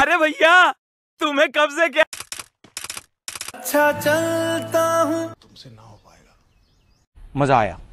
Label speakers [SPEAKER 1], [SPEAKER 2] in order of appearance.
[SPEAKER 1] अरे भैया तुम्हें कब से क्या अच्छा चलता हूँ तुमसे ना हो पाएगा
[SPEAKER 2] मजा आया